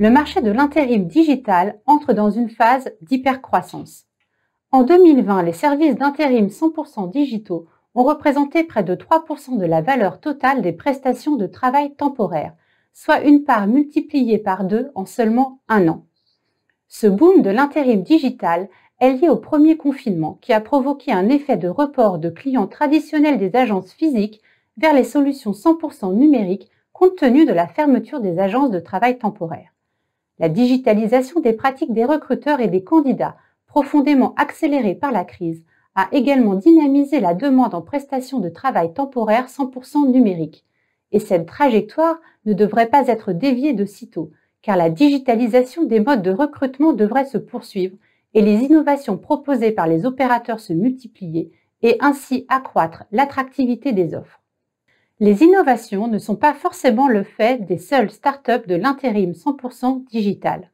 le marché de l'intérim digital entre dans une phase d'hypercroissance. En 2020, les services d'intérim 100% digitaux ont représenté près de 3% de la valeur totale des prestations de travail temporaire, soit une part multipliée par deux en seulement un an. Ce boom de l'intérim digital est lié au premier confinement qui a provoqué un effet de report de clients traditionnels des agences physiques vers les solutions 100% numériques compte tenu de la fermeture des agences de travail temporaire. La digitalisation des pratiques des recruteurs et des candidats, profondément accélérée par la crise, a également dynamisé la demande en prestations de travail temporaire 100% numérique. Et cette trajectoire ne devrait pas être déviée de sitôt, car la digitalisation des modes de recrutement devrait se poursuivre et les innovations proposées par les opérateurs se multiplier et ainsi accroître l'attractivité des offres les innovations ne sont pas forcément le fait des seules startups de l'intérim 100% digital.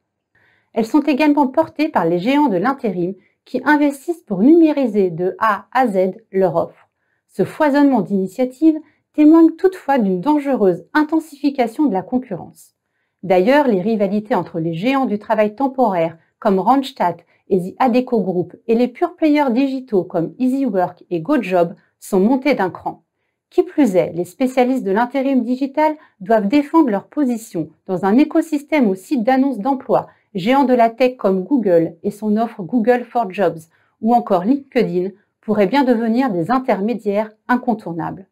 Elles sont également portées par les géants de l'intérim qui investissent pour numériser de A à Z leur offre. Ce foisonnement d'initiatives témoigne toutefois d'une dangereuse intensification de la concurrence. D'ailleurs, les rivalités entre les géants du travail temporaire comme Randstadt et The Adeco Group et les pure players digitaux comme EasyWork et GoJob sont montées d'un cran. Qui plus est, les spécialistes de l'intérim digital doivent défendre leur position dans un écosystème sites d'annonces d'emploi, géants de la tech comme Google et son offre Google for Jobs ou encore LinkedIn pourraient bien devenir des intermédiaires incontournables.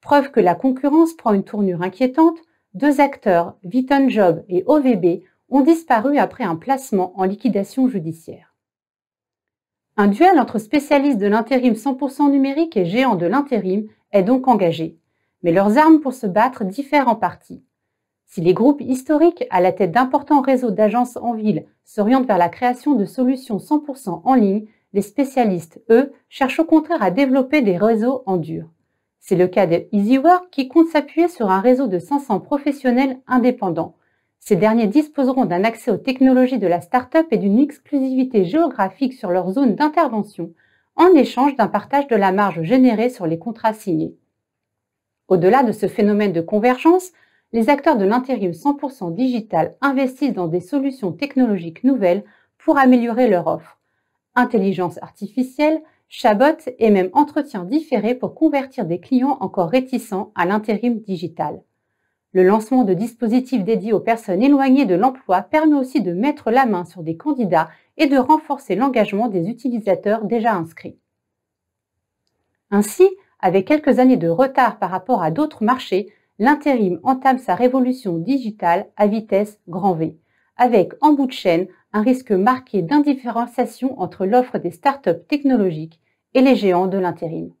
Preuve que la concurrence prend une tournure inquiétante, deux acteurs, Viton Job et OVB, ont disparu après un placement en liquidation judiciaire. Un duel entre spécialistes de l'intérim 100% numérique et géants de l'intérim est donc engagée, mais leurs armes pour se battre diffèrent en partie. Si les groupes historiques à la tête d'importants réseaux d'agences en ville s'orientent vers la création de solutions 100% en ligne, les spécialistes, eux, cherchent au contraire à développer des réseaux en dur. C'est le cas de EasyWork qui compte s'appuyer sur un réseau de 500 professionnels indépendants. Ces derniers disposeront d'un accès aux technologies de la start-up et d'une exclusivité géographique sur leur zone d'intervention, en échange d'un partage de la marge générée sur les contrats signés. Au-delà de ce phénomène de convergence, les acteurs de l'intérim 100% digital investissent dans des solutions technologiques nouvelles pour améliorer leur offre. Intelligence artificielle, chabot et même entretien différé pour convertir des clients encore réticents à l'intérim digital. Le lancement de dispositifs dédiés aux personnes éloignées de l'emploi permet aussi de mettre la main sur des candidats et de renforcer l'engagement des utilisateurs déjà inscrits. Ainsi, avec quelques années de retard par rapport à d'autres marchés, l'intérim entame sa révolution digitale à vitesse grand V, avec en bout de chaîne un risque marqué d'indifférenciation entre l'offre des startups technologiques et les géants de l'intérim.